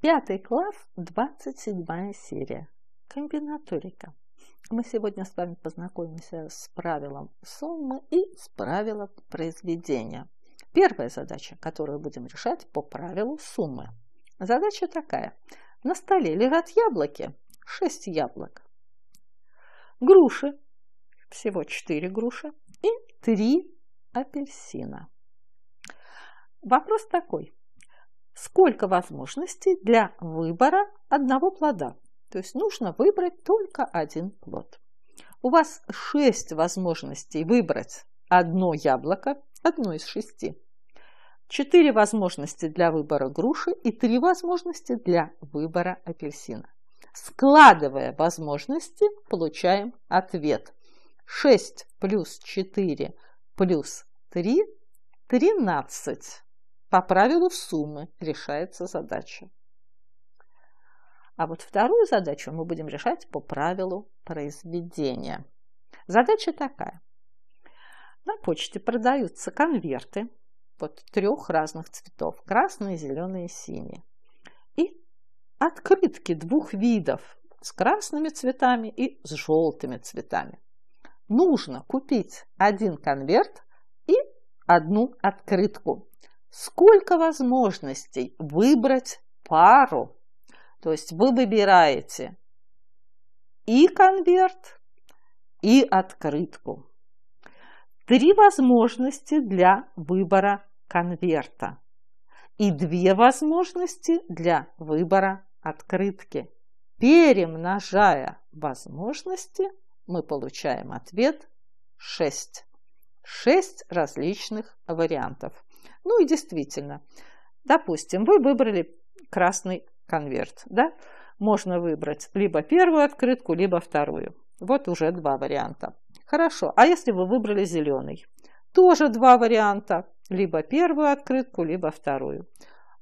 Пятый класс, 27 серия. Комбинаторика. Мы сегодня с вами познакомимся с правилом суммы и с правилом произведения. Первая задача, которую будем решать по правилу суммы. Задача такая. На столе лежат яблоки, 6 яблок, груши, всего 4 груши и 3 апельсина. Вопрос такой сколько возможностей для выбора одного плода. То есть нужно выбрать только один плод. У вас шесть возможностей выбрать одно яблоко, одно из шести. Четыре возможности для выбора груши и три возможности для выбора апельсина. Складывая возможности, получаем ответ. 6 плюс 4 плюс 3 – 13. По правилу суммы решается задача. А вот вторую задачу мы будем решать по правилу произведения. Задача такая. На почте продаются конверты вот трех разных цветов. Красные, зеленые, синие. И открытки двух видов с красными цветами и с желтыми цветами. Нужно купить один конверт и одну открытку. Сколько возможностей выбрать пару? То есть вы выбираете и конверт, и открытку. Три возможности для выбора конверта и две возможности для выбора открытки. Перемножая возможности, мы получаем ответ 6 шесть различных вариантов. Ну и действительно, допустим, вы выбрали красный конверт, да? Можно выбрать либо первую открытку, либо вторую. Вот уже два варианта. Хорошо, а если вы выбрали зеленый? Тоже два варианта, либо первую открытку, либо вторую.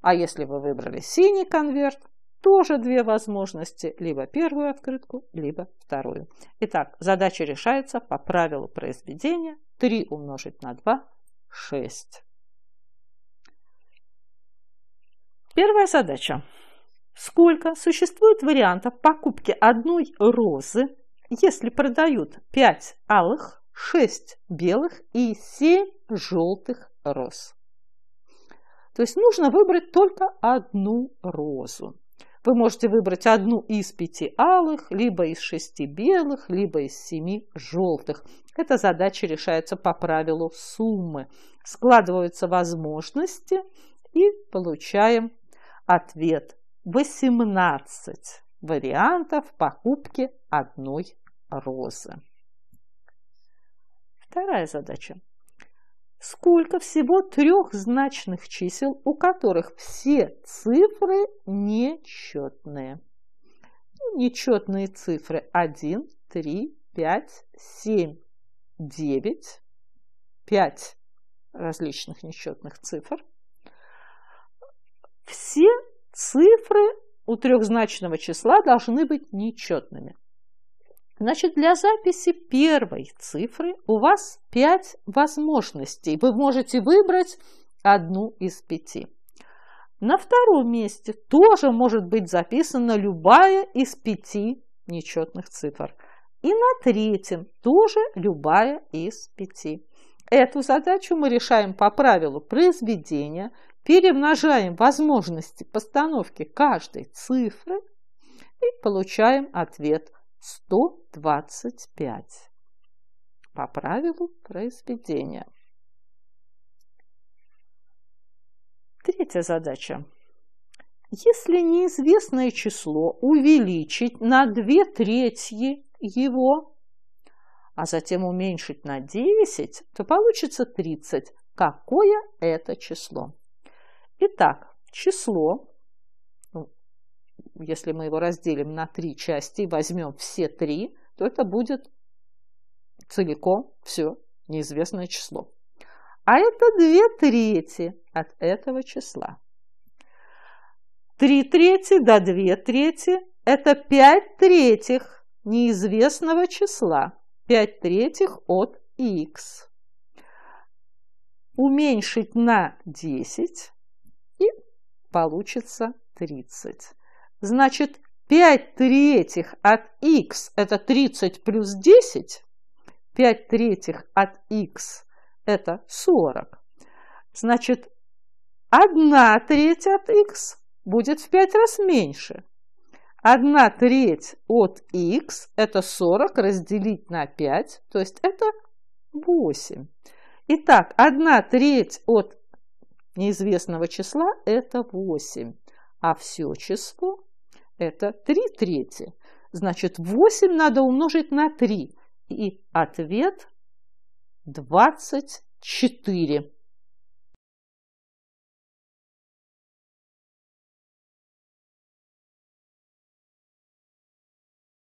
А если вы выбрали синий конверт, тоже две возможности, либо первую открытку, либо вторую. Итак, задача решается по правилу произведения 3 умножить на 2 – 6. Первая задача. Сколько существует вариантов покупки одной розы, если продают 5 алых, 6 белых и 7 желтых роз? То есть нужно выбрать только одну розу. Вы можете выбрать одну из пяти алых, либо из шести белых, либо из семи желтых. Эта задача решается по правилу суммы. Складываются возможности и получаем ответ. 18 вариантов покупки одной розы. Вторая задача сколько всего трехзначных чисел, у которых все цифры нечетные. Ну, нечетные цифры 1, 3, 5, 7, 9, 5 различных нечетных цифр. Все цифры у трехзначного числа должны быть нечетными. Значит, для записи первой цифры у вас пять возможностей. Вы можете выбрать одну из пяти. На втором месте тоже может быть записана любая из пяти нечетных цифр. И на третьем тоже любая из пяти. Эту задачу мы решаем по правилу произведения, перемножаем возможности постановки каждой цифры и получаем ответ – 125 по правилу произведения. Третья задача. Если неизвестное число увеличить на две трети его, а затем уменьшить на 10, то получится 30. Какое это число? Итак, число если мы его разделим на три части и возьмем все три, то это будет целиком все неизвестное число. А это две трети от этого числа. Три трети до две трети – это пять третьих неизвестного числа. Пять третьих от x Уменьшить на 10 и получится 30. Значит, 5 третьих от x – это 30 плюс 10. 5 третьих от x – это 40. Значит, 1 треть от x будет в 5 раз меньше. 1 треть от x – это 40 разделить на 5, то есть это 8. Итак, 1 треть от неизвестного числа – это 8, а все число это 3 трети. Значит, 8 надо умножить на 3. И ответ 24.